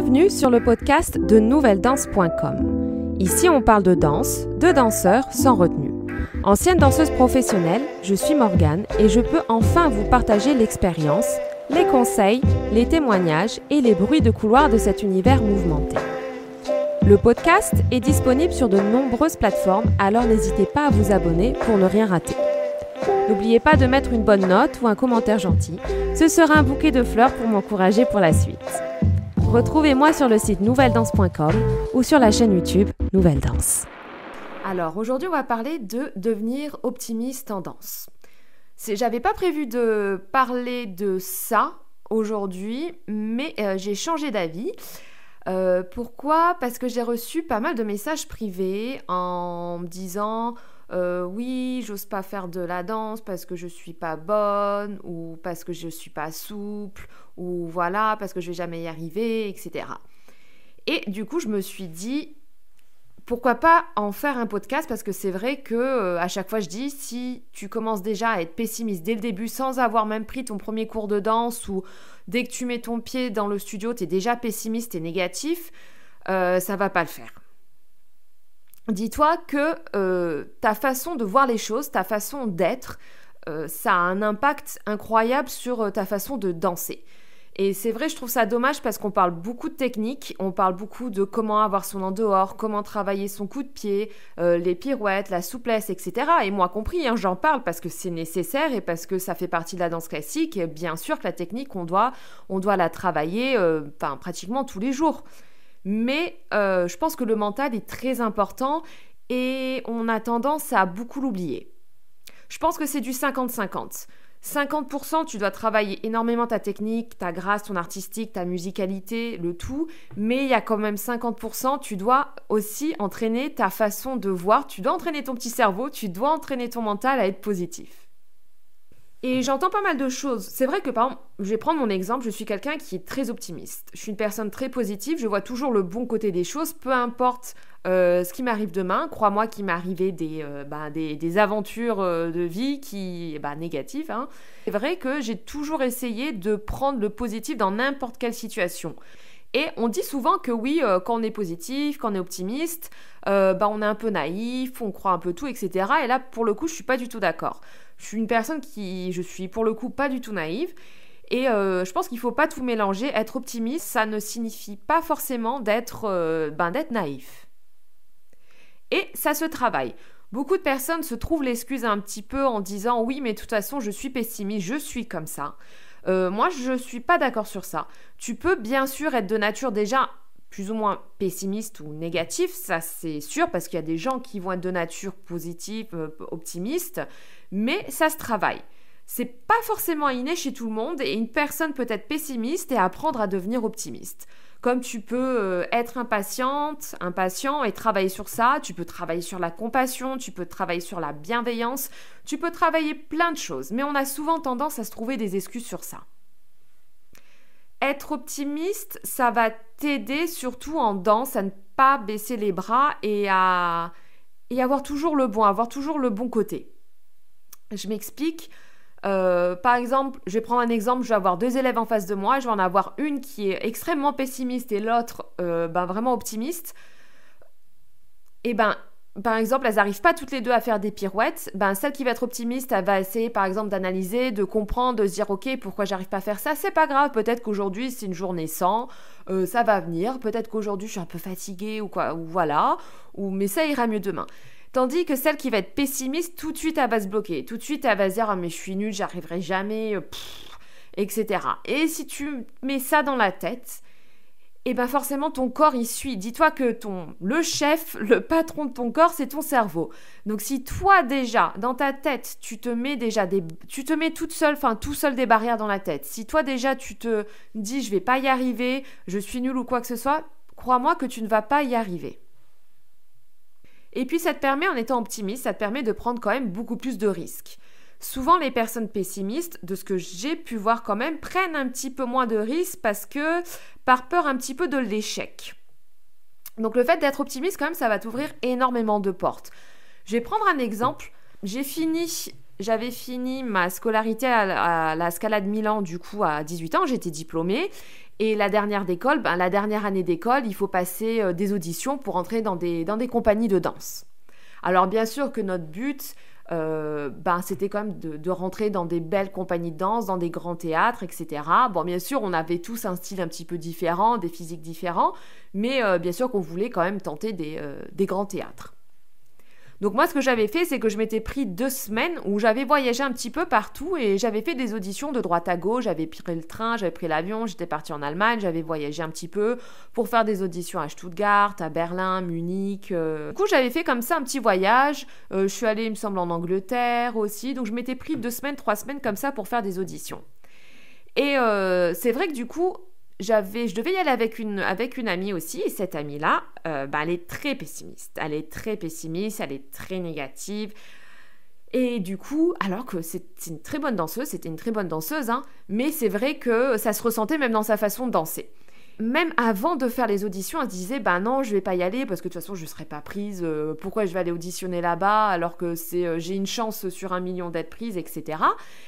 bienvenue sur le podcast de nouvelledanse.com. Ici, on parle de danse, de danseurs sans retenue. Ancienne danseuse professionnelle, je suis Morgane et je peux enfin vous partager l'expérience, les conseils, les témoignages et les bruits de couloir de cet univers mouvementé. Le podcast est disponible sur de nombreuses plateformes, alors n'hésitez pas à vous abonner pour ne rien rater. N'oubliez pas de mettre une bonne note ou un commentaire gentil. Ce sera un bouquet de fleurs pour m'encourager pour la suite. Retrouvez-moi sur le site nouvelledanse.com ou sur la chaîne YouTube Nouvelle Danse. Alors aujourd'hui, on va parler de devenir optimiste en danse. J'avais pas prévu de parler de ça aujourd'hui, mais euh, j'ai changé d'avis. Euh, pourquoi Parce que j'ai reçu pas mal de messages privés en me disant euh, oui, j'ose pas faire de la danse parce que je suis pas bonne ou parce que je suis pas souple ou voilà, parce que je vais jamais y arriver, etc. Et du coup, je me suis dit, pourquoi pas en faire un podcast Parce que c'est vrai que euh, à chaque fois, je dis, si tu commences déjà à être pessimiste dès le début, sans avoir même pris ton premier cours de danse, ou dès que tu mets ton pied dans le studio, tu es déjà pessimiste et négatif, ça euh, ça va pas le faire. Dis-toi que euh, ta façon de voir les choses, ta façon d'être, ça a un impact incroyable sur ta façon de danser. Et c'est vrai, je trouve ça dommage parce qu'on parle beaucoup de technique, on parle beaucoup de comment avoir son en dehors, comment travailler son coup de pied, euh, les pirouettes, la souplesse, etc. Et moi compris, hein, j'en parle parce que c'est nécessaire et parce que ça fait partie de la danse classique. bien sûr que la technique, on doit, on doit la travailler euh, pratiquement tous les jours. Mais euh, je pense que le mental est très important et on a tendance à beaucoup l'oublier. Je pense que c'est du 50-50. 50%, tu dois travailler énormément ta technique, ta grâce, ton artistique, ta musicalité, le tout, mais il y a quand même 50%, tu dois aussi entraîner ta façon de voir, tu dois entraîner ton petit cerveau, tu dois entraîner ton mental à être positif. Et j'entends pas mal de choses. C'est vrai que, par exemple, je vais prendre mon exemple, je suis quelqu'un qui est très optimiste. Je suis une personne très positive, je vois toujours le bon côté des choses, peu importe euh, ce qui m'arrive demain. Crois-moi qu'il m'est arrivé des, euh, bah, aventures euh, de vie qui, bah, négatives. Hein. C'est vrai que j'ai toujours essayé de prendre le positif dans n'importe quelle situation. Et on dit souvent que oui, quand on est positif, quand on est optimiste, bah on est un peu naïf, on croit un peu tout, etc. Et là, pour le coup, je suis pas du tout d'accord. Je suis une personne qui, je suis pour le coup pas du tout naïve. Et euh, je pense qu'il ne faut pas tout mélanger. Être optimiste, ça ne signifie pas forcément euh, ben, d'être naïf. Et ça se travaille. Beaucoup de personnes se trouvent l'excuse un petit peu en disant oui mais de toute façon je suis pessimiste, je suis comme ça. Euh, moi je ne suis pas d'accord sur ça. Tu peux bien sûr être de nature déjà plus ou moins pessimiste ou négatif, ça c'est sûr parce qu'il y a des gens qui vont être de nature positive, optimiste, mais ça se travaille. C'est pas forcément inné chez tout le monde et une personne peut être pessimiste et apprendre à devenir optimiste. Comme tu peux euh, être impatiente, impatient et travailler sur ça, tu peux travailler sur la compassion, tu peux travailler sur la bienveillance, tu peux travailler plein de choses, mais on a souvent tendance à se trouver des excuses sur ça. Être optimiste, ça va t'aider surtout en danse à ne pas baisser les bras et à avoir toujours le bon, avoir toujours le bon côté. Je m'explique. Euh, par exemple, je vais prendre un exemple, je vais avoir deux élèves en face de moi, je vais en avoir une qui est extrêmement pessimiste et l'autre euh, ben, vraiment optimiste. Et ben, par exemple, elles n'arrivent pas toutes les deux à faire des pirouettes. Ben, celle qui va être optimiste, elle va essayer par exemple d'analyser, de comprendre, de se dire ok, pourquoi j'arrive pas à faire ça C'est pas grave, peut-être qu'aujourd'hui c'est une journée sans, euh, ça va venir, peut-être qu'aujourd'hui je suis un peu fatiguée ou quoi, ou voilà, ou mais ça ira mieux demain. Tandis que celle qui va être pessimiste, tout de suite, elle va se bloquer. Tout de suite, elle va se dire ah, mais je suis nulle, j'arriverai jamais, euh, etc. Et si tu mets ça dans la tête, eh ben forcément ton corps y suit. Dis-toi que ton le chef, le patron de ton corps, c'est ton cerveau. Donc si toi déjà dans ta tête, tu te mets déjà des tu te mets toute seule enfin tout seul des barrières dans la tête. Si toi déjà tu te dis je vais pas y arriver, je suis nul ou quoi que ce soit, crois-moi que tu ne vas pas y arriver. Et puis ça te permet, en étant optimiste, ça te permet de prendre quand même beaucoup plus de risques. Souvent, les personnes pessimistes, de ce que j'ai pu voir quand même, prennent un petit peu moins de risques parce que par peur un petit peu de l'échec. Donc le fait d'être optimiste, quand même, ça va t'ouvrir énormément de portes. Je vais prendre un exemple. J'ai fini, j'avais fini ma scolarité à, à la Scala de Milan, du coup, à 18 ans, j'étais diplômée. Et la dernière d'école, ben, la dernière année d'école, il faut passer euh, des auditions pour entrer dans des, dans des compagnies de danse. Alors bien sûr que notre but, euh, ben, c'était quand même de, rentrer dans des belles compagnies de danse, dans des grands théâtres, etc. Bon, bien sûr, on avait tous un style un petit peu différent, des physiques différents, mais euh, bien sûr qu'on voulait quand même tenter des grands théâtres. Donc moi, ce que j'avais fait, c'est que je m'étais pris deux semaines où j'avais voyagé un petit peu partout et j'avais fait des auditions de droite à gauche. J'avais pris le train, j'avais pris l'avion, j'étais partie en Allemagne, j'avais voyagé un petit peu pour faire des auditions à Stuttgart, à Berlin, Munich. Euh. Du coup, j'avais fait comme ça un petit voyage. Euh, je suis allée, il me semble, en Angleterre aussi. Donc je m'étais pris deux semaines, trois semaines comme ça pour faire des auditions. Et euh, c'est vrai que du coup, je devais y aller avec une, avec une amie aussi, et cette amie-là, euh, bah, elle est très pessimiste. Elle est très pessimiste, elle est très négative. Et du coup, alors que c'est une très bonne danseuse, c'était une très bonne danseuse, hein, mais c'est vrai que ça se ressentait même dans sa façon de danser. Même avant de faire les auditions, elle disait Ben non, je vais pas y aller parce que de toute façon, je serai pas prise. Euh, pourquoi je vais aller auditionner là-bas alors que c'est euh, j'ai une chance sur un million d'être prise, etc.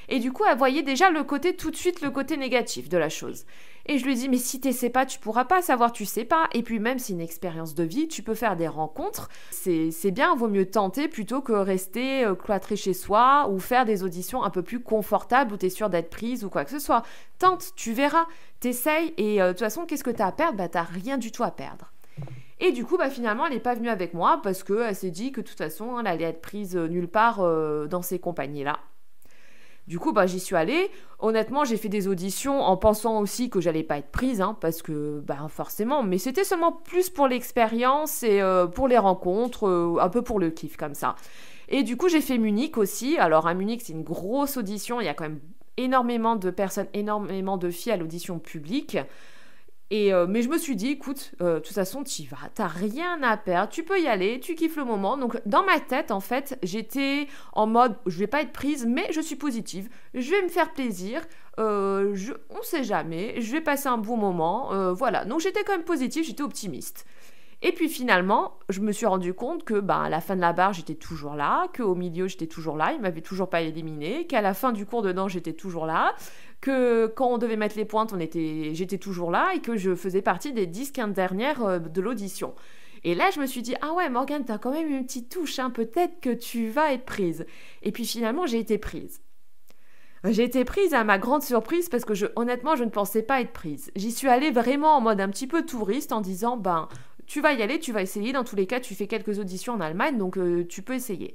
Et du coup, elle voyait déjà le côté, tout de suite, le côté négatif de la chose. Et je lui dis, mais si tu sais pas, tu pourras pas savoir, tu sais pas. Et puis même si une expérience de vie, tu peux faire des rencontres. C'est bien, vaut mieux tenter plutôt que rester euh, cloîtré chez soi ou faire des auditions un peu plus confortables où tu es sûr d'être prise ou quoi que ce soit. Tente, tu verras, t'essayes et euh, de toute façon, qu'est-ce que t'as à perdre Bah t'as rien du tout à perdre. Et du coup, bah, finalement, elle n'est pas venue avec moi parce qu'elle s'est dit que de toute façon, hein, elle allait être prise euh, nulle part dans ces compagnies-là. Du coup, bah, j'y suis allée. Honnêtement, j'ai fait des auditions en pensant aussi que j'allais pas être prise, hein, parce que, bah, forcément. Mais c'était seulement plus pour l'expérience et euh, pour les rencontres, euh, un peu pour le kiff comme ça. Et du coup, j'ai fait Munich aussi. Alors, à Munich, c'est une grosse audition. Il y a quand même énormément de personnes, énormément de filles à l'audition publique. Euh, mais je me suis dit, écoute, euh, de toute façon, tu vas, t'as rien à perdre, tu peux y aller, tu kiffes le moment. Donc, dans ma tête, en fait, j'étais en mode, je vais pas être prise, mais je suis positive, je vais me faire plaisir, euh, je, on sait jamais, je vais passer un bon moment, euh, voilà. Donc, j'étais quand même positive, j'étais optimiste. Et puis finalement, je me suis rendu compte que ben, à la fin de la barre, j'étais toujours là, qu'au milieu, j'étais toujours là, il m'avait toujours pas éliminé, qu'à la fin du cours de danse, j'étais toujours là, que quand on devait mettre les pointes, on était, j'étais toujours là et que je faisais partie des 10-15 dernières euh, de l'audition. Et là, je me suis dit, ah ouais, Morgane, t'as quand même une petite touche, hein, peut-être que tu vas être prise. Et puis finalement, j'ai été prise. J'ai été prise à ma grande surprise parce que honnêtement, je ne pensais pas être prise. J'y suis allée vraiment en mode un petit peu touriste en disant, ben, tu vas y aller, tu vas essayer. Dans tous les cas, tu fais quelques auditions en Allemagne, donc euh, tu peux essayer.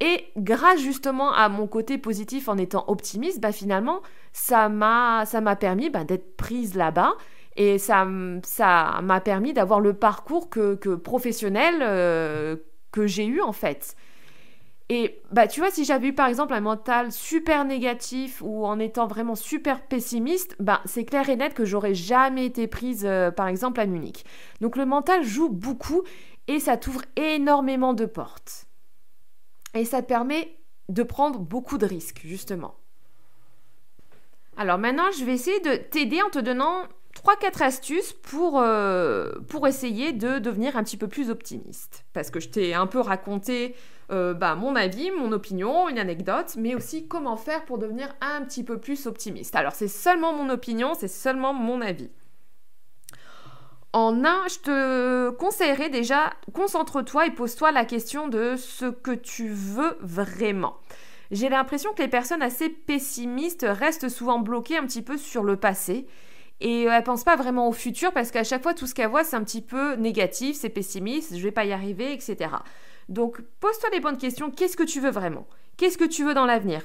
Et grâce justement à mon côté positif en étant optimiste, bah finalement, ça m'a permis bah, d'être prise là-bas. Et ça m'a permis d'avoir le parcours que, professionnel euh, que j'ai eu en fait. Et bah tu vois, si j'avais eu par exemple un mental super négatif ou en étant vraiment super pessimiste, bah c'est clair et net que j'aurais jamais été prise euh, par exemple à Munich. Donc le mental joue beaucoup et ça t'ouvre énormément de portes. Et ça te permet de prendre beaucoup de risques justement. Alors maintenant, je vais essayer de t'aider en te donnant 3-4 astuces pour, euh, pour essayer de devenir un petit peu plus optimiste. Parce que je t'ai un peu raconté euh, bah, mon avis, mon opinion, une anecdote, mais aussi comment faire pour devenir un petit peu plus optimiste. Alors c'est seulement mon opinion, c'est seulement mon avis. En un, je te conseillerais déjà, concentre-toi et pose-toi la question de ce que tu veux vraiment. J'ai l'impression que les personnes assez pessimistes restent souvent bloquées un petit peu sur le passé et euh, elles pensent pas vraiment au futur parce qu'à chaque fois tout ce qu'elles voient c'est un petit peu négatif, c'est pessimiste, je vais pas y arriver, etc. Donc pose-toi les bonnes questions. Qu'est-ce que tu veux vraiment Qu'est-ce que tu veux dans l'avenir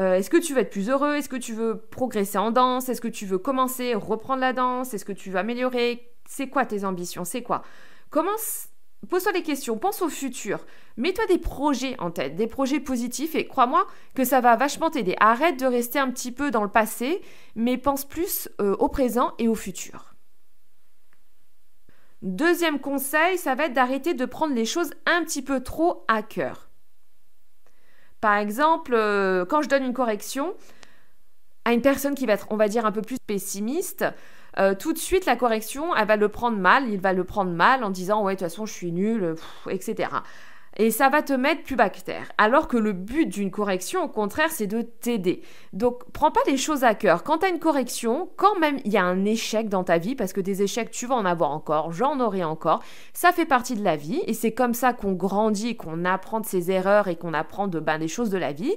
euh, Est-ce que tu veux être plus heureux Est-ce que tu veux progresser en danse Est-ce que tu veux commencer, reprendre la danse Est-ce que tu veux améliorer C'est quoi tes ambitions C'est quoi Commence pose-toi les questions, pense au futur, mets-toi des projets en tête, des projets positifs et crois-moi que ça va vachement t'aider. Arrête de rester un petit peu dans le passé, mais pense plus euh, au présent et au futur. Deuxième conseil, ça va être d'arrêter de prendre les choses un petit peu trop à cœur. Par exemple, euh, quand je donne une correction à une personne qui va être, on va dire, un peu plus pessimiste, euh, tout de suite, la correction, elle va le prendre mal, il va le prendre mal en disant Ouais, de toute façon, je suis nul, etc et ça va te mettre plus bactère. Alors que le but d'une correction, au contraire, c'est de t'aider. Donc, prends pas les choses à cœur. Quand t'as une correction, quand même il y a un échec dans ta vie, parce que des échecs, tu vas en avoir encore, j'en aurai encore, ça fait partie de la vie, et c'est comme ça qu'on grandit, qu'on apprend de ses erreurs et qu'on apprend de bien des choses de la vie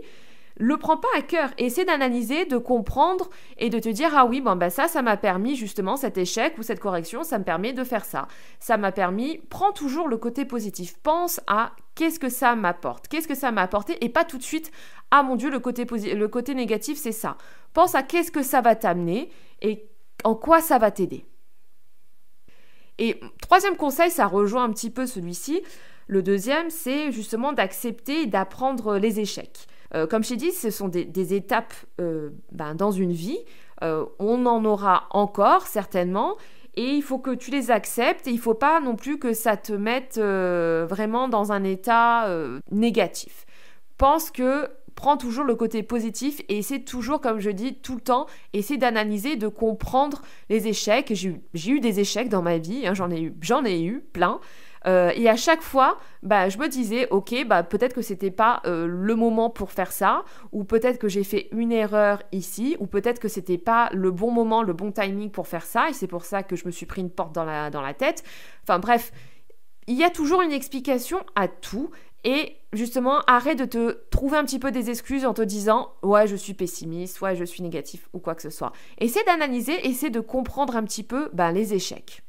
le prends pas à cœur essaie d'analyser, de comprendre et de te dire ah oui, bon bah ça ça m'a permis justement cet échec ou cette correction, ça me permet de faire ça. Ça m'a permis, prends toujours le côté positif. Pense à qu'est-ce que ça m'apporte Qu'est-ce que ça m'a apporté et pas tout de suite ah mon dieu, le côté le côté négatif, c'est ça. Pense à qu'est-ce que ça va t'amener et en quoi ça va t'aider. Et troisième conseil, ça rejoint un petit peu celui-ci. Le deuxième, c'est justement d'accepter et d'apprendre les échecs. Euh, comme je t'ai dit, ce sont des, étapes euh, ben, dans une vie. Euh, on en aura encore certainement. Et il faut que tu les acceptes et il faut pas non plus que ça te mette vraiment dans un état négatif. Pense que prends toujours le côté positif et essaie toujours, comme je dis tout le temps, essaie d'analyser, de comprendre les échecs. J'ai eu, des échecs dans ma vie, hein. j'en ai j'en ai eu plein. Euh, et à chaque fois, bah, je me disais, ok, bah, peut-être que c'était pas euh, le moment pour faire ça, ou peut-être que j'ai fait une erreur ici, ou peut-être que c'était pas le bon moment, le bon timing pour faire ça, et c'est pour ça que je me suis pris une porte dans la, tête. Enfin bref, il y a toujours une explication à tout, et justement, arrête de te trouver un petit peu des excuses en te disant ouais, je suis pessimiste, ouais, je suis négatif ou quoi que ce soit. Essaie d'analyser, essaie de comprendre un petit peu ben, les échecs.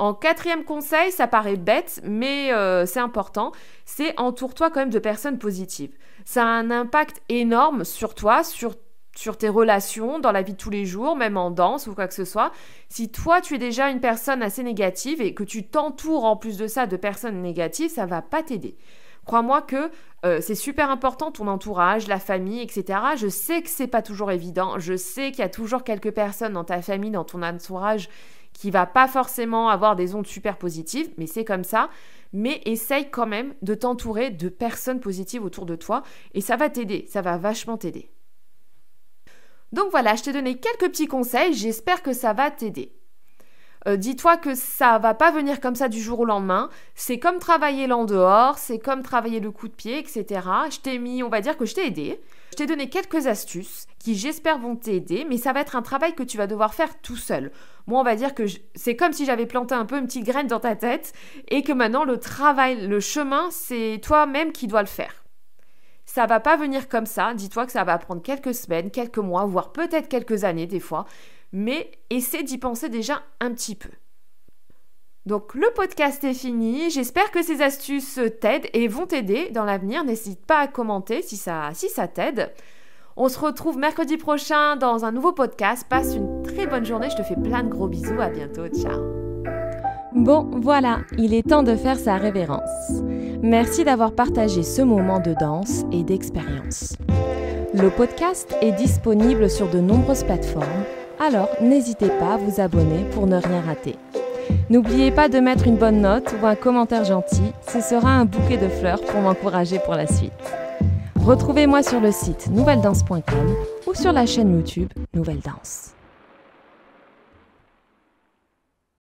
En quatrième conseil, ça paraît bête, mais euh, c'est important, c'est entoure-toi quand même de personnes positives. Ça a un impact énorme sur toi, sur sur tes relations, dans la vie de tous les jours, même en danse ou quoi que ce soit. Si toi, tu es déjà une personne assez négative et que tu t'entoures en plus de ça de personnes négatives, ça va pas t'aider. Crois-moi que euh, c'est super important ton entourage, la famille, etc. Je sais que c'est pas toujours évident. Je sais qu'il y a toujours quelques personnes dans ta famille, dans ton entourage qui va pas forcément avoir des ondes super positives, mais c'est comme ça. Mais essaye quand même de t'entourer de personnes positives autour de toi et ça va t'aider, ça va vachement t'aider. Donc voilà, je t'ai donné quelques petits conseils, j'espère que ça va t'aider. Euh, dis-toi que ça va pas venir comme ça du jour au lendemain. C'est comme travailler l'en dehors, c'est comme travailler le coup de pied, etc. Je t'ai mis, on va dire que je t'ai aidé. Je t'ai donné quelques astuces qui j'espère vont t'aider, mais ça va être un travail que tu vas devoir faire tout seul. Moi, on va dire que c'est comme si j'avais planté un peu une petite graine dans ta tête et que maintenant le travail, le chemin, c'est toi-même qui dois le faire. Ça va pas venir comme ça, dis-toi que ça va prendre quelques semaines, quelques mois, voire peut-être quelques années des fois, mais essaie d'y penser déjà un petit peu. Donc le podcast est fini, j'espère que ces astuces t'aident et vont t'aider dans l'avenir. N'hésite pas à commenter si ça, si ça t'aide. On se retrouve mercredi prochain dans un nouveau podcast. Passe une très bonne journée, je te fais plein de gros bisous, à bientôt, ciao. Bon, voilà, il est temps de faire sa révérence. Merci d'avoir partagé ce moment de danse et d'expérience. Le podcast est disponible sur de nombreuses plateformes, alors n'hésitez pas à vous abonner pour ne rien rater. N'oubliez pas de mettre une bonne note ou un commentaire gentil, ce sera un bouquet de fleurs pour m'encourager pour la suite. Retrouvez-moi sur le site nouvelledanse.com ou sur la chaîne YouTube Nouvelle Danse.